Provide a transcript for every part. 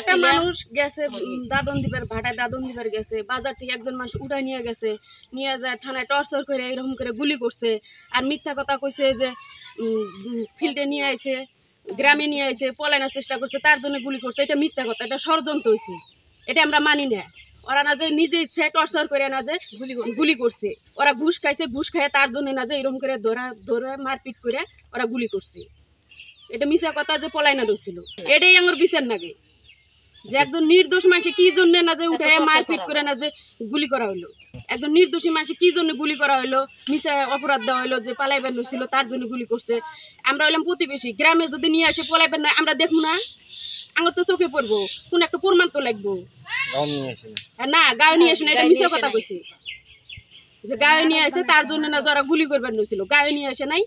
একটা মানুষ গেছে দাদন দিবার ভাটায় দাদন দিবার গেছে বাজার থেকে একজন মানুষ উঠায় নিয়ে গেছে নিয়ে যায় থানায় টর্চার করে এরকম করে গুলি করছে আর মিথ্যা কথা কইছে যে ফিল্ডে নিয়ে আইছে গ্রামে নিয়ে আইছে পলানোর চেষ্টা করছে তার জন্য গুলি করছে এটা মিথ্যা কথা এটা ষড়যন্ত্র হয়েছে এটা আমরা মানি না ওরা না যে নিজে ইচ্ছে টর্চার করে না যে গুলি করছে ওরা ঘুষ খাইছে ঘুষ খাইয়ে তার জন্য না যে এরকম করে ধরা ধরে মারপিট করে ওরা গুলি করছে এটা মিশা কথা যে পলায়না রয়েছিল হ্যাঁ। এটাই আমার বিচার নাগে যে একদম নির্দোষ মানুষ কি জন্য না যে উঠে মারপিট করে না যে গুলি করা হলো একদম নির্দোষী মানুষ কি জন্য গুলি করা হলো মিশা অপরাধ দেওয়া হলো যে পালাইবার ছিল তার জন্য গুলি করছে আমরা হলাম প্রতিবেশী গ্রামে যদি নিয়ে আসে পালাইবার নয় আমরা দেখবো না আমার তো চোখে পড়বো কোন একটা প্রমাণ তো লাগবো না হ্যাঁ, গায়ে নিয়ে আসে না এটা হ্যাঁ, মিশা কথা কইছি যে গায়ে নিয়ে আসে তার জন্য না যারা গুলি করবার ছিল গায়ে নিয়ে আসে নাই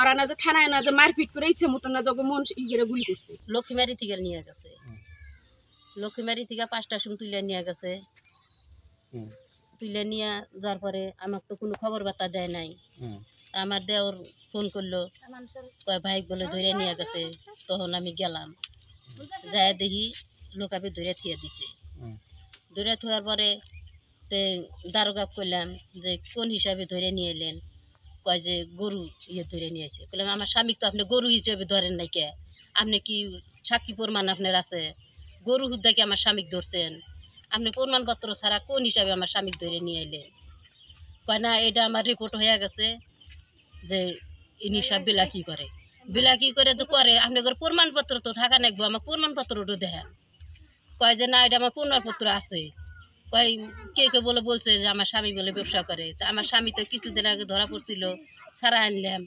ওরা না যে থানায় না যে মারপিট করে ইচ্ছে মতো না যখন মন ই করে গুলি করছে লক্ষ্মী মারি থেকে নিয়ে গেছে লক্ষ্মীমারি থেকে পাঁচটা সুন তুলে নিয়ে গেছে তুলে নিয়ে যাওয়ার পরে আমার তো কোনো খবর বার্তা দেয় নাই আমার দেওর ফোন করলো কয় ভাই বলে ধরে নিয়ে গেছে তখন আমি গেলাম যায় দেখি লোকাপে ধরে থিয়ে দিছে ধরে থাকার পরে তে দারোগা করলাম যে কোন হিসাবে ধরে নিয়ে এলেন কয় যে গরু ইয়ে ধরে নিয়েছে বললাম আমার স্বামী তো আপনি গরু হিসেবে ধরেন নাকি আপনি কি সাক্ষী প্রমাণ আপনার আছে গরু হুদ্দাকে আমার স্বামীকে ধরছেন আপনি প্রমাণপত্র ছাড়া কোন হিসাবে আমার স্বামীকে ধরে নিয়ে এলেন কয় না এটা আমার রিপোর্ট হয়ে গেছে যে ইনি সব বিলাকি করে বিলাকি করে তো করে আপনাদের প্রমাণপত্র তো থাকা নাকবো আমার প্রমাণপত্রটা দেখান কয় যে না এটা আমার প্রমাণপত্র আছে কয় কে কে বলে বলছে যে আমার স্বামী বলে ব্যবসা করে তা আমার স্বামী তো কিছুদিন আগে ধরা পড়ছিল ছাড়া আনলাম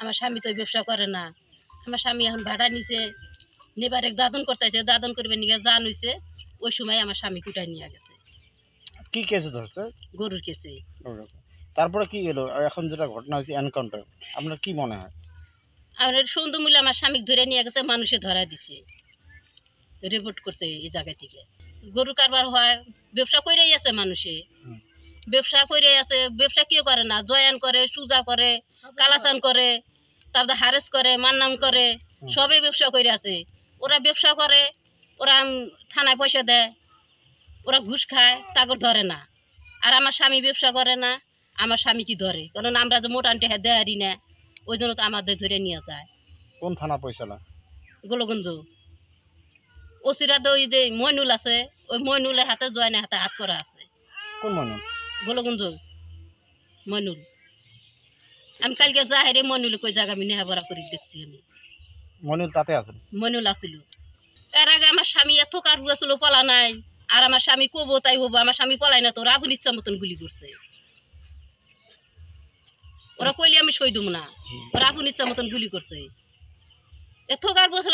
আমার স্বামী তো ব্যবসা করে না আমার স্বামী এখন ভাড়া নিছে নেবার এক দাদন করতেছে দাদন করবে নিয়ে জান হইছে ওই সময় আমার স্বামী কুটাই নিয়ে গেছে কি কেসে ধরছে গরুর কেসে তারপরে কি গেল এখন যেটা ঘটনা হয়েছে এনকাউন্টার আপনার কি মনে হয় আমার সুন্দর মূল্য আমার স্বামী ধরে নিয়ে গেছে মানুষে ধরা দিছে রিপোর্ট করছে এই জায়গা থেকে গরু কারবার হয় ব্যবসা করেই আছে মানুষে ব্যবসা করে আছে ব্যবসা কেউ করে না জয়ান করে সুজা করে কালাসান করে তারপরে হারেস করে মান্নাম করে সবে ব্যবসা করে আছে ওরা ব্যবসা করে ওরা থানায় পয়সা দেয় ওরা ঘুষ খায় তাগর ধরে না আর আমার স্বামী ব্যবসা করে না আমার স্বামী কি ধরে কারণ আমরা তো মোটামুটি হ্যাঁ দেয়ারি না ওই জন্য তো আমাদের ধরে নিয়ে যায় কোন থানা পয়সা না গোলগঞ্জ ওসিরা তো ওই যে মইনুল আছে ওই মইনুলের হাতে না হাতে হাত করা আছে কোন মইনুল গোলগঞ্জ মইনুল আমি কালকে যা হেরে মইনুল কই জায়গা আমি নেহাবরা করি দেখছি আমি মনুল তাতে মনুল আছিল এর আগে আমার স্বামী এত পলা নাই আর আমার স্বামী কবো তাই হবো আমার স্বামী পলাই না তো ইচ্ছা মতন গুলি করছে ওরা কইলে আমি সই দেবো না ইচ্ছা মতন গুলি করছে এত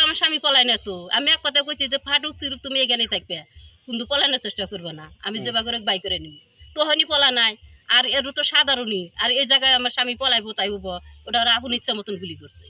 আমার স্বামী পলাই না তো আমি এক কথা কইছি যে ফাটুক চিরুক তুমি এখানে থাকবে কিন্তু পলানোর চেষ্টা করবে না আমি জবা করে বাই করে নিব তোহনি পলা নাই আর এর তো সাধারণই আর এই জায়গায় আমার স্বামী পলাইবো তাই হবো ওটা ওরা ইচ্ছা মতন গুলি করছে